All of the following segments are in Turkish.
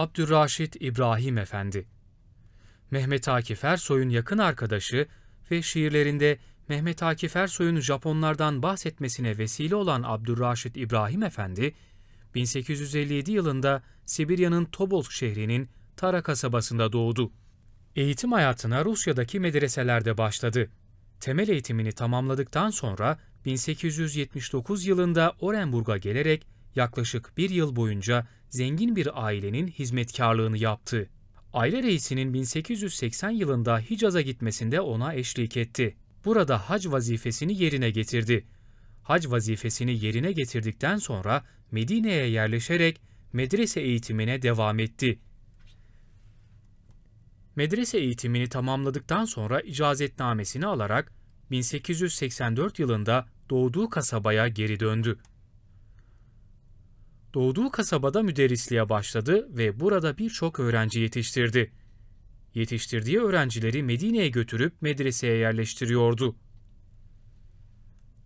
Abdülraşit İbrahim Efendi. Mehmet Akif Ersoy'un yakın arkadaşı ve şiirlerinde Mehmet Akif Ersoy'un Japonlardan bahsetmesine vesile olan Abdülraşit İbrahim Efendi, 1857 yılında Sibirya'nın Tobolsk şehrinin Tara kasabasında doğdu. Eğitim hayatına Rusya'daki medreselerde başladı. Temel eğitimini tamamladıktan sonra 1879 yılında Orenburg'a gelerek yaklaşık bir yıl boyunca zengin bir ailenin hizmetkarlığını yaptı. Aile reisinin 1880 yılında Hicaz'a gitmesinde ona eşlik etti. Burada hac vazifesini yerine getirdi. Hac vazifesini yerine getirdikten sonra Medine'ye yerleşerek medrese eğitimine devam etti. Medrese eğitimini tamamladıktan sonra icazetnamesini alarak 1884 yılında doğduğu kasabaya geri döndü. Doğduğu kasabada müderrisliğe başladı ve burada birçok öğrenci yetiştirdi. Yetiştirdiği öğrencileri Medine'ye götürüp medreseye yerleştiriyordu.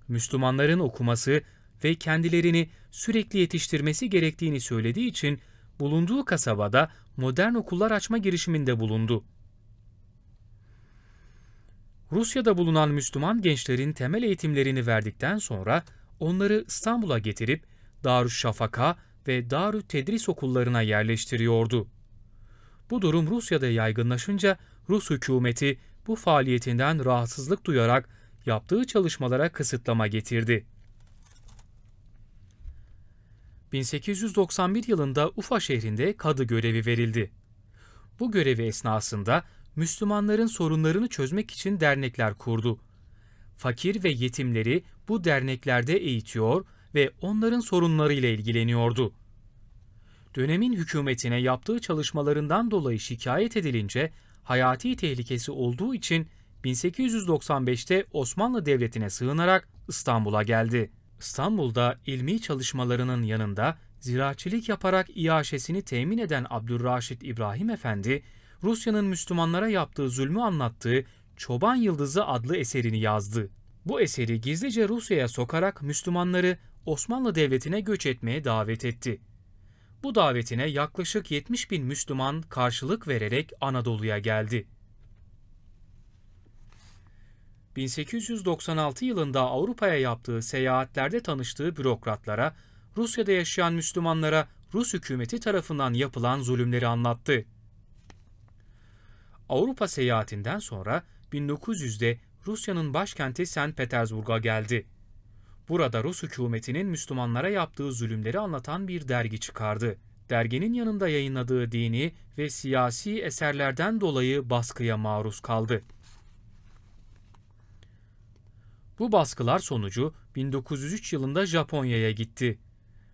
Müslümanların okuması ve kendilerini sürekli yetiştirmesi gerektiğini söylediği için bulunduğu kasabada modern okullar açma girişiminde bulundu. Rusya'da bulunan Müslüman gençlerin temel eğitimlerini verdikten sonra onları İstanbul'a getirip Darüşşafaka ve Darü Tedris okullarına yerleştiriyordu. Bu durum Rusya'da yaygınlaşınca Rus hükümeti bu faaliyetinden rahatsızlık duyarak yaptığı çalışmalara kısıtlama getirdi. 1891 yılında Ufa şehrinde kadı görevi verildi. Bu görevi esnasında Müslümanların sorunlarını çözmek için dernekler kurdu. Fakir ve yetimleri bu derneklerde eğitiyor ve onların sorunlarıyla ilgileniyordu. Dönemin hükümetine yaptığı çalışmalarından dolayı şikayet edilince hayati tehlikesi olduğu için 1895'te Osmanlı Devleti'ne sığınarak İstanbul'a geldi. İstanbul'da ilmi çalışmalarının yanında ziraatçilik yaparak iaşesini temin eden Abdülraşit İbrahim Efendi, Rusya'nın Müslümanlara yaptığı zulmü anlattığı Çoban Yıldızı adlı eserini yazdı. Bu eseri gizlice Rusya'ya sokarak Müslümanları Osmanlı Devleti'ne göç etmeye davet etti. Bu davetine yaklaşık 70 bin Müslüman karşılık vererek Anadolu'ya geldi. 1896 yılında Avrupa'ya yaptığı seyahatlerde tanıştığı bürokratlara, Rusya'da yaşayan Müslümanlara Rus hükümeti tarafından yapılan zulümleri anlattı. Avrupa seyahatinden sonra 1900'de Rusya'nın başkenti St. Petersburg'a geldi. Burada Rus hükümetinin Müslümanlara yaptığı zulümleri anlatan bir dergi çıkardı. Derginin yanında yayınladığı dini ve siyasi eserlerden dolayı baskıya maruz kaldı. Bu baskılar sonucu 1903 yılında Japonya'ya gitti.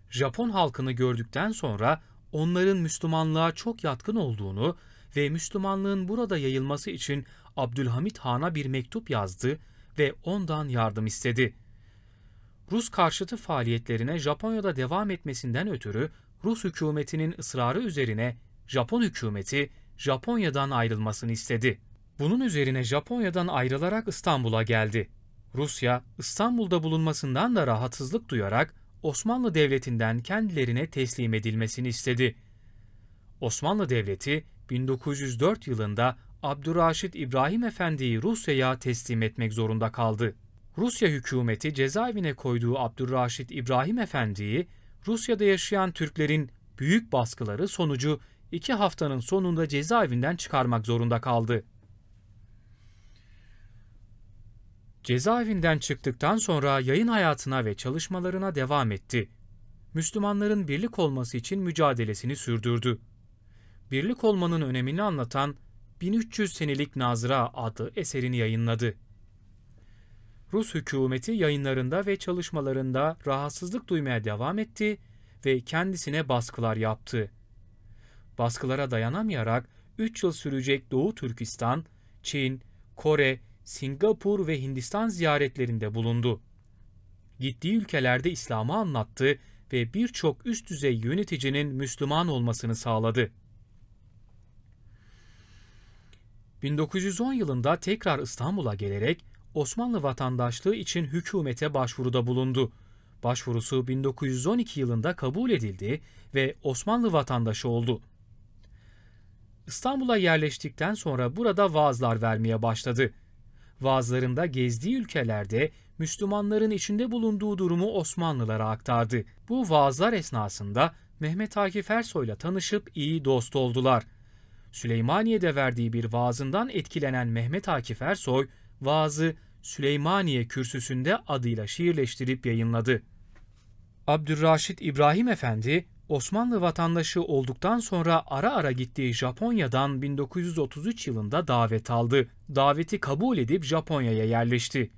Japon halkını gördükten sonra onların Müslümanlığa çok yatkın olduğunu ve Müslümanlığın burada yayılması için Abdülhamit Han'a bir mektup yazdı ve ondan yardım istedi. Rus karşıtı faaliyetlerine Japonya'da devam etmesinden ötürü Rus hükümetinin ısrarı üzerine Japon hükümeti Japonya'dan ayrılmasını istedi. Bunun üzerine Japonya'dan ayrılarak İstanbul'a geldi. Rusya, İstanbul'da bulunmasından da rahatsızlık duyarak Osmanlı Devleti'nden kendilerine teslim edilmesini istedi. Osmanlı Devleti 1904 yılında Abdurraşit İbrahim Efendi'yi Rusya'ya teslim etmek zorunda kaldı. Rusya hükümeti cezaevine koyduğu Abdülraşit İbrahim Efendi'yi Rusya'da yaşayan Türklerin büyük baskıları sonucu iki haftanın sonunda cezaevinden çıkarmak zorunda kaldı. Cezaevinden çıktıktan sonra yayın hayatına ve çalışmalarına devam etti. Müslümanların birlik olması için mücadelesini sürdürdü. Birlik olmanın önemini anlatan 1300 senelik Nazıra adlı eserini yayınladı. Rus hükümeti yayınlarında ve çalışmalarında rahatsızlık duymaya devam etti ve kendisine baskılar yaptı. Baskılara dayanamayarak 3 yıl sürecek Doğu Türkistan, Çin, Kore, Singapur ve Hindistan ziyaretlerinde bulundu. Gittiği ülkelerde İslam'ı anlattı ve birçok üst düzey yöneticinin Müslüman olmasını sağladı. 1910 yılında tekrar İstanbul'a gelerek Osmanlı vatandaşlığı için hükümete başvuruda bulundu. Başvurusu 1912 yılında kabul edildi ve Osmanlı vatandaşı oldu. İstanbul'a yerleştikten sonra burada vaazlar vermeye başladı. Vaazlarında gezdiği ülkelerde Müslümanların içinde bulunduğu durumu Osmanlılara aktardı. Bu vaazlar esnasında Mehmet Akif Ersoy'la tanışıp iyi dost oldular. Süleymaniye'de verdiği bir vaazından etkilenen Mehmet Akif Ersoy, vaazı Süleymaniye kürsüsünde adıyla şiirleştirip yayınladı. Abdülraşit İbrahim Efendi, Osmanlı vatandaşı olduktan sonra ara ara gittiği Japonya'dan 1933 yılında davet aldı. Daveti kabul edip Japonya'ya yerleşti.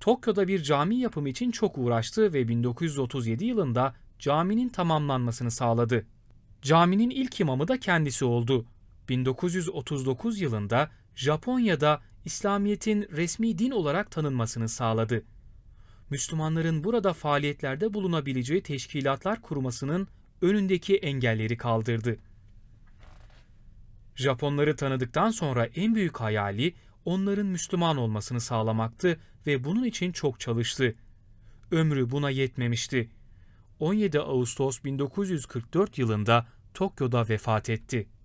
Tokyo'da bir cami yapımı için çok uğraştı ve 1937 yılında caminin tamamlanmasını sağladı. Caminin ilk imamı da kendisi oldu. 1939 yılında Japonya'da İslamiyet'in resmi din olarak tanınmasını sağladı. Müslümanların burada faaliyetlerde bulunabileceği teşkilatlar kurmasının önündeki engelleri kaldırdı. Japonları tanıdıktan sonra en büyük hayali onların Müslüman olmasını sağlamaktı ve bunun için çok çalıştı. Ömrü buna yetmemişti. 17 Ağustos 1944 yılında Tokyo'da vefat etti.